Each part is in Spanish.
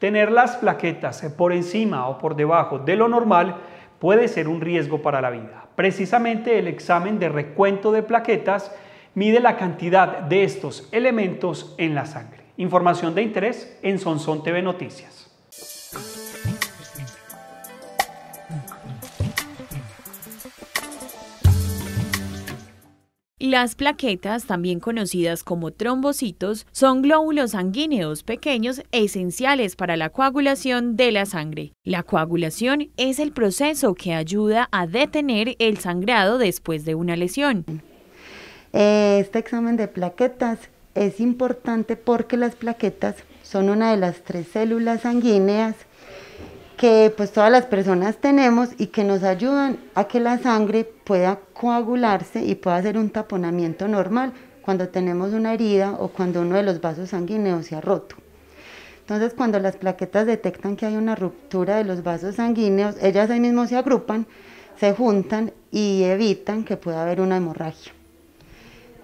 Tener las plaquetas eh, por encima o por debajo de lo normal puede ser un riesgo para la vida. Precisamente el examen de recuento de plaquetas mide la cantidad de estos elementos en la sangre. Información de interés en Sonson TV Noticias. Las plaquetas, también conocidas como trombocitos, son glóbulos sanguíneos pequeños esenciales para la coagulación de la sangre. La coagulación es el proceso que ayuda a detener el sangrado después de una lesión. Este examen de plaquetas es importante porque las plaquetas son una de las tres células sanguíneas que pues todas las personas tenemos y que nos ayudan a que la sangre pueda coagularse y pueda hacer un taponamiento normal cuando tenemos una herida o cuando uno de los vasos sanguíneos se ha roto. Entonces, cuando las plaquetas detectan que hay una ruptura de los vasos sanguíneos, ellas ahí mismo se agrupan, se juntan y evitan que pueda haber una hemorragia.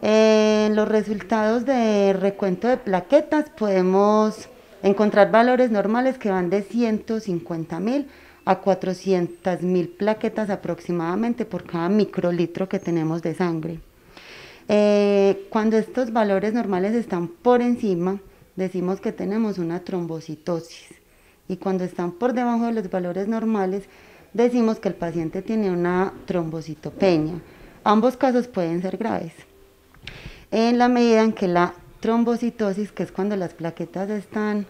Eh, los resultados de recuento de plaquetas podemos encontrar valores normales que van de 150 mil a 400 plaquetas aproximadamente por cada microlitro que tenemos de sangre. Eh, cuando estos valores normales están por encima, decimos que tenemos una trombocitosis. Y cuando están por debajo de los valores normales, decimos que el paciente tiene una trombocitopenia. Ambos casos pueden ser graves. En la medida en que la trombocitosis, que es cuando las plaquetas están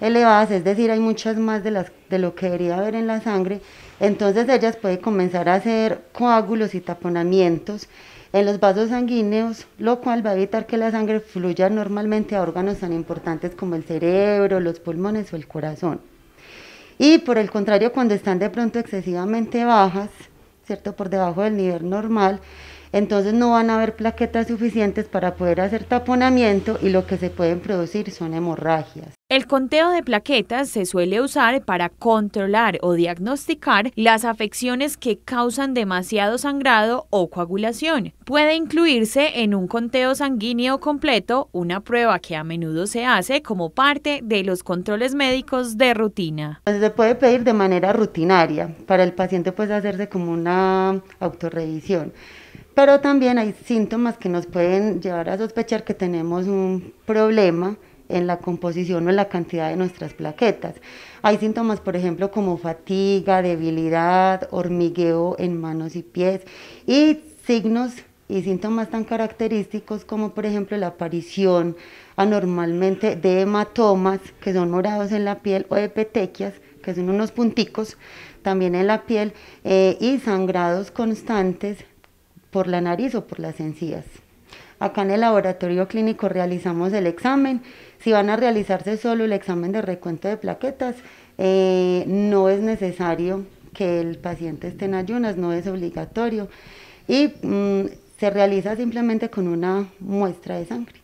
elevadas, es decir, hay muchas más de, las, de lo que debería haber en la sangre, entonces ellas pueden comenzar a hacer coágulos y taponamientos en los vasos sanguíneos, lo cual va a evitar que la sangre fluya normalmente a órganos tan importantes como el cerebro, los pulmones o el corazón. Y por el contrario, cuando están de pronto excesivamente bajas, ¿cierto? Por debajo del nivel normal, entonces no van a haber plaquetas suficientes para poder hacer taponamiento y lo que se pueden producir son hemorragias. El conteo de plaquetas se suele usar para controlar o diagnosticar las afecciones que causan demasiado sangrado o coagulación. Puede incluirse en un conteo sanguíneo completo, una prueba que a menudo se hace como parte de los controles médicos de rutina. Se puede pedir de manera rutinaria para el paciente pues hacerse como una autorrevisión. Pero también hay síntomas que nos pueden llevar a sospechar que tenemos un problema en la composición o en la cantidad de nuestras plaquetas. Hay síntomas, por ejemplo, como fatiga, debilidad, hormigueo en manos y pies y signos y síntomas tan característicos como por ejemplo la aparición anormalmente de hematomas que son morados en la piel o de petequias que son unos punticos también en la piel eh, y sangrados constantes por la nariz o por las encías. Acá en el laboratorio clínico realizamos el examen. Si van a realizarse solo el examen de recuento de plaquetas, eh, no es necesario que el paciente esté en ayunas, no es obligatorio. Y mm, se realiza simplemente con una muestra de sangre.